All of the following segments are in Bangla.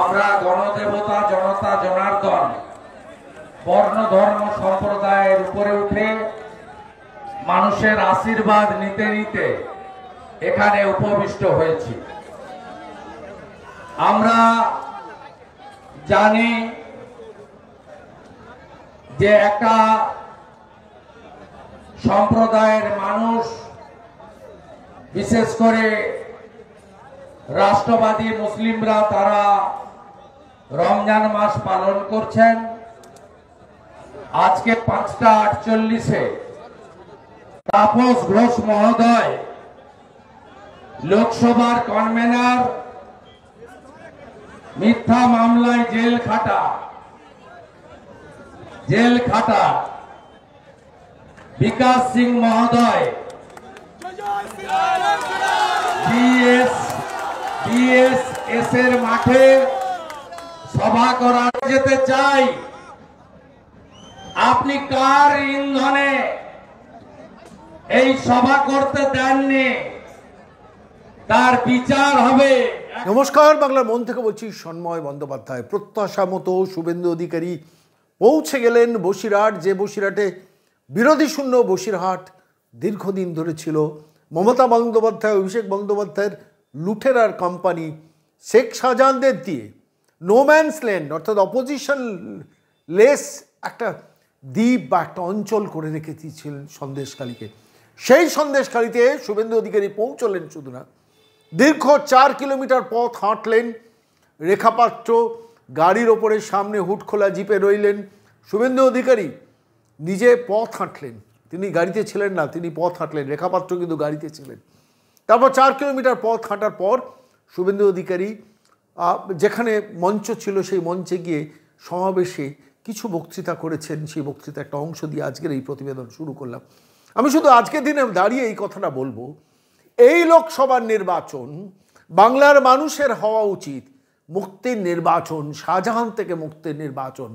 আমরা গণদেবতা জনতা জনার্দন বর্ণ ধর্ম সম্প্রদায়ের উপরে উঠে মানুষের আশীর্বাদ নিতে নিতে এখানে উপবিষ্ট হয়েছি আমরা জানি যে একটা সম্প্রদায়ের মানুষ বিশেষ করে রাষ্ট্রবাদী মুসলিমরা তারা রমজান মাস পালন করছেন আজকে পাঁচটা আটচল্লিশে তাপস ঘোষ মহোদয় লোকসভার কনভেনার মিথ্যা মামলায় জেল খাটা জেল খাটা বিকাশ সিং মহোদয় বিএস E এর মাঠে সভা করা যেতে চাই আপনি কার ইন্ধনে এই সভা করতে দেননি তার বিচার হবে নমস্কার বাংলার মন থেকে বলছি সন্ময় বন্দ্যোপাধ্যায় প্রত্যাশা মতো শুভেন্দু অধিকারী পৌঁছে গেলেন বসিরহাট যে বসিরহাটে বিরোধী শূন্য বসিরহাট দীর্ঘদিন ধরে ছিল মমতা বন্দ্যোপাধ্যায় অভিষেক বন্দ্যোপাধ্যায়ের লুঠেরার কোম্পানি শেখ শাহজাহানদের দিয়ে নোম্যান্স ল্যান্ড অর্থাৎ অপোজিশন লেস একটা দ্বীপ বা একটা অঞ্চল করে রেখে দিয়েছিলেন সন্দেশকালীকে সেই সন্দেশকালীতে শুভেন্দু অধিকারী পৌঁছলেন শুধু না দীর্ঘ চার কিলোমিটার পথ হাঁটলেন রেখাপাত্র গাড়ির ওপরে সামনে হুট খোলা জিপে রইলেন শুভেন্দু অধিকারী নিজে পথ হাঁটলেন তিনি গাড়িতে ছিলেন না তিনি পথ হাঁটলেন রেখাপাত্র কিন্তু গাড়িতে ছিলেন তারপর চার কিলোমিটার পথ হাঁটার পর শুভেন্দু অধিকারী যেখানে মঞ্চ ছিল সেই মঞ্চে গিয়ে সমাবেশে কিছু বক্তৃতা করেছেন সেই বক্তৃতা একটা অংশ দিয়ে আজকের এই প্রতিবেদন শুরু করলাম আমি শুধু আজকের দিনে দাঁড়িয়ে এই কথাটা বলবো এই লোকসভার নির্বাচন বাংলার মানুষের হওয়া উচিত মুক্তির নির্বাচন শাহজাহান থেকে মুক্তির নির্বাচন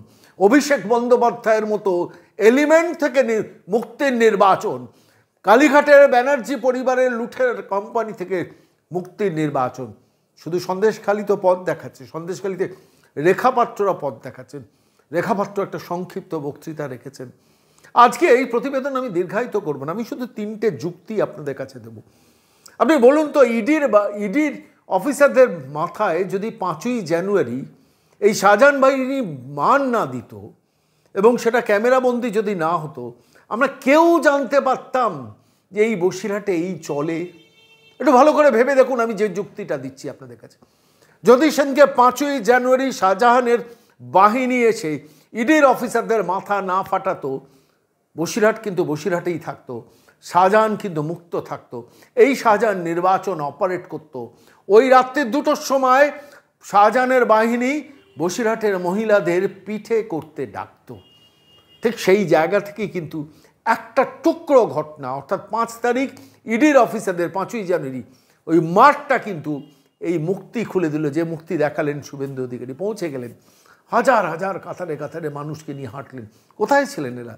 অভিষেক বন্দ্যোপাধ্যায়ের মতো এলিমেন্ট থেকে মুক্তির নির্বাচন কালীঘাটের ব্যানার্জি পরিবারের লুঠের কোম্পানি থেকে মুক্তির নির্বাচন শুধু সন্দেশখালি তো পথ দেখাচ্ছে সন্দেশখালিতে রেখাপাত্ররা পথ দেখাচ্ছেন রেখাপাত্র একটা সংক্ষিপ্ত বক্তৃতা রেখেছেন আজকে এই প্রতিবেদন আমি দীর্ঘায়িত করব না আমি শুধু তিনটে যুক্তি আপনাদের কাছে দেব আপনি বলুন তো ইডির বা ইডির অফিসারদের মাথায় যদি পাঁচই জানুয়ারি এই শাহজাহান বাহিনী মান না দিত এবং সেটা ক্যামেরাবন্দি যদি না হতো আমরা কেউ জানতে পারতাম যে এই বসিরহাটে এই চলে একটু ভালো করে ভেবে দেখুন আমি যে যুক্তিটা দিচ্ছি আপনাদের কাছে যদি সেনকে পাঁচই জানুয়ারি শাহজাহানের বাহিনী এসে ইডির অফিসারদের মাথা না ফাটাতো বসিরহাট কিন্তু বসিরহাটেই থাকতো শাহজাহান কিন্তু মুক্ত থাকতো এই শাহজাহান নির্বাচন অপারেট করত ওই রাত্রে দুটোর সময় শাহজাহানের বাহিনী বসিরহাটের মহিলাদের পিঠে করতে ডাকতো ঠিক সেই জায়গা থেকে কিন্তু একটা টুকরো ঘটনা অর্থাৎ পাঁচ তারিখ ইডির অফিসারদের পাঁচই জানুয়ারি ওই মাঠটা কিন্তু এই মুক্তি খুলে দিল যে মুক্তি দেখালেন শুভেন্দু অধিকারী পৌঁছে গেলেন হাজার হাজার কাতারে কাতারে মানুষকে নিয়ে হাঁটলেন কোথায় ছিলেন এরা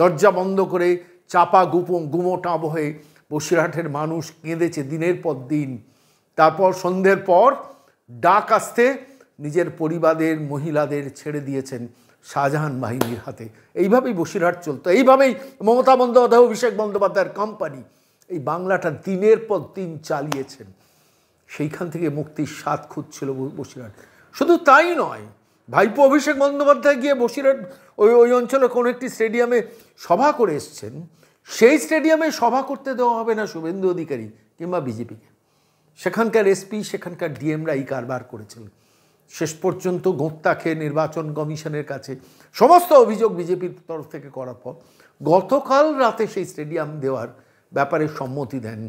দরজা বন্ধ করে চাপা গুপো গুমোটা টাপ হয়ে বসিরহাটের মানুষ কেঁদেছে দিনের পর দিন তারপর সন্ধ্যের পর ডাক আসতে নিজের পরিবারের মহিলাদের ছেড়ে দিয়েছেন শাহজাহান বাহিনীর হাতে এইভাবেই বসিরহাট চলতো এইভাবেই মমতা বন্দ্যোপাধ্যায় অভিষেক বন্দ্যোপাধ্যায়ের কোম্পানি এই বাংলাটা দিনের পর দিন চালিয়েছেন সেইখান থেকে মুক্তির স্বাদ খুঁজছিল বসিরহাট শুধু তাই নয় ভাইপো অভিষেক বন্দ্যোপাধ্যায় গিয়ে বসিরহাট ওই ওই অঞ্চলে কোনো একটি স্টেডিয়ামে সভা করে এসছেন সেই স্টেডিয়ামে সভা করতে দেওয়া হবে না শুভেন্দু অধিকারী কিংবা বিজেপিকে সেখানকার এসপি সেখানকার ডিএমরা এই কারবার করেছিলেন শেষ পর্যন্ত গোঁত্তা খেয়ে নির্বাচন কমিশনের কাছে সমস্ত অভিযোগ বিজেপির তরফ থেকে করার পর গতকাল রাতে সেই স্টেডিয়াম দেওয়ার ব্যাপারে সম্মতি দেন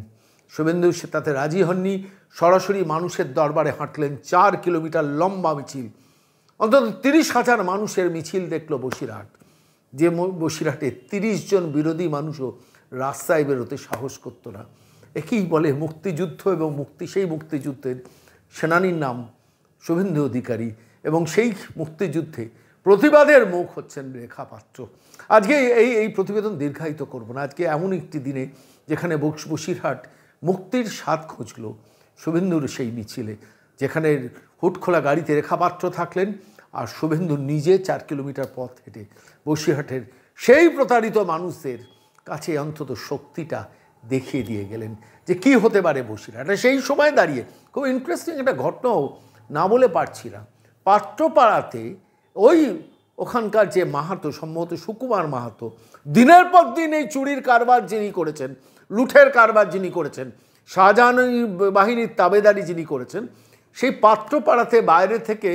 শুভেন্দু সে তাতে রাজি হননি সরাসরি মানুষের দরবারে হাঁটলেন চার কিলোমিটার লম্বা মিছিল অন্তত তিরিশ হাজার মানুষের মিছিল দেখল বসিরহাট যে বসিরহাটে তিরিশ জন বিরোধী মানুষও রাস্তায় বেরোতে সাহস করত না একেই বলে মুক্তিযুদ্ধ এবং মুক্তি সেই মুক্তিযুদ্ধের সেনানীর নাম শুভেন্দু অধিকারী এবং সেই মুক্তিযুদ্ধে প্রতিবাদের মুখ হচ্ছেন রেখা পাত্র আজকে এই এই প্রতিবেদন দীর্ঘায়িত করব না আজকে এমন একটি দিনে যেখানে বসিরহাট মুক্তির স্বাদ খুঁজল শুভেন্দুর সেই মিছিলে যেখানে হুটখোলা গাড়িতে রেখা পাত্র থাকলেন আর শুভেন্দু নিজে চার কিলোমিটার পথ হেঁটে বসিরহাটের সেই প্রতারিত মানুষদের কাছে অন্তত শক্তিটা দেখিয়ে দিয়ে গেলেন যে কি হতে পারে বসিরহাটে সেই সময় দাঁড়িয়ে খুব ইন্টারেস্টিং একটা ঘটনাও না বলে পারছি না পাত্রপাড়াতে ওই ওখানকার যে মাহাতো সম্ভবত সুকুমার মাহাতো দিনের পর দিন এই চুরির কারবার যিনি করেছেন লুঠের কারবার যিনি করেছেন শাহজাহান বাহিনীর তাবেদারি যিনি করেছেন সেই পাত্রপাড়াতে বাইরে থেকে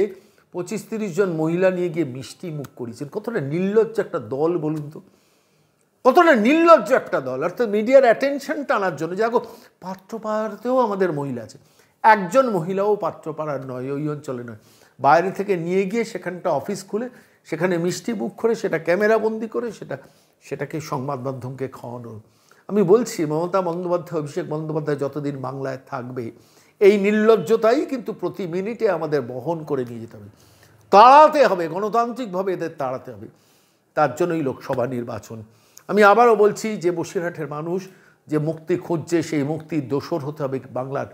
পঁচিশ তিরিশ জন মহিলা নিয়ে গিয়ে মিষ্টি মুখ করিয়েছেন কতটা নির্লজ্জ একটা দল বলুন তো কতটা নির্লজ্জ একটা দল অর্থাৎ মিডিয়ার অ্যাটেনশন টানার জন্য দেখো পাত্রপাড়াতেও আমাদের মহিলা আছে একজন মহিলাও পাত্রপাড়ার নয় ওই অঞ্চলে নয় বাইরে থেকে নিয়ে গিয়ে সেখানটা অফিস খুলে সেখানে মিষ্টি মুখ করে সেটা ক্যামেরাবন্দি করে সেটা সেটাকে সংবাদ মাধ্যমকে খাওয়ানো আমি বলছি মমতা বন্দ্যোপাধ্যায় অভিষেক বন্দ্যোপাধ্যায় যতদিন বাংলায় থাকবে এই নির্লজ্জতাই কিন্তু প্রতি মিনিটে আমাদের বহন করে নিয়ে যেতে হবে তাড়াতে হবে গণতান্ত্রিকভাবে এদের তাড়াতে হবে তার জন্যই লোকসভা নির্বাচন আমি আবারও বলছি যে বসিরহাটের মানুষ যে মুক্তি খুঁজছে সেই মুক্তির দোসর হতে হবে বাংলার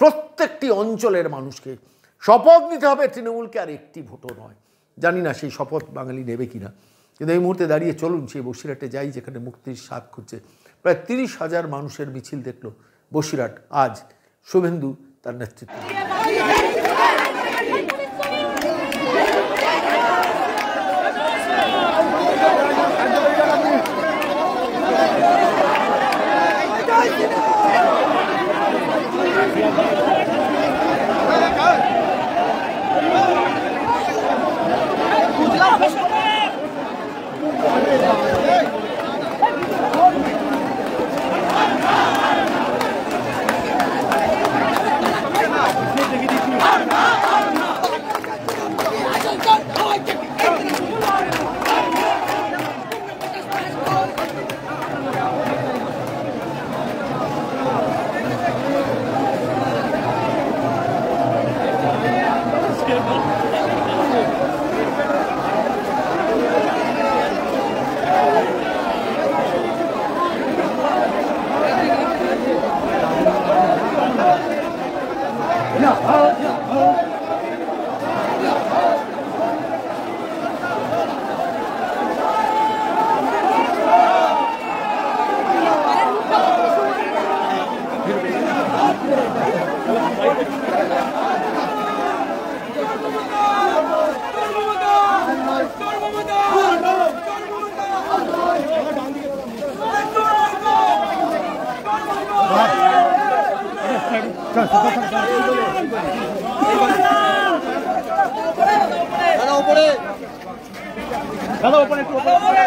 প্রত্যেকটি অঞ্চলের মানুষকে শপথ নিতে হবে তৃণমূলকে আর একটি ভোটও নয় জানি না সেই শপথ বাঙালি নেবে কি না কিন্তু এই মুহূর্তে দাঁড়িয়ে চলুন সেই বসিরহাটে যাই যেখানে মুক্তির স্বাদ খুঁজছে প্রায় তিরিশ হাজার মানুষের মিছিল দেখল বসিরহাট আজ শুভেন্দু তার নেতৃত্ব দাদা ওপরে একটু ওপরে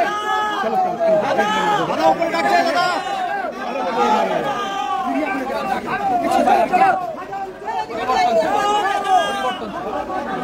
চলো দাদা ওপরে ডাকছে দাদা পরিবর্তন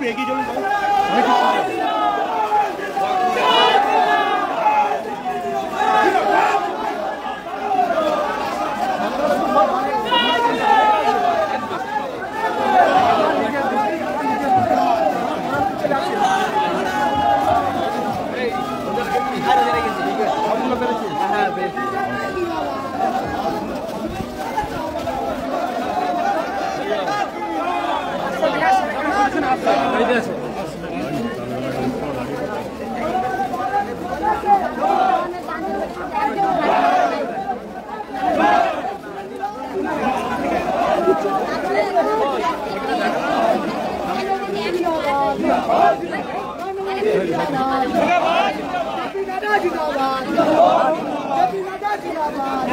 लेफ्ट पे है कि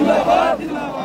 زندہ باد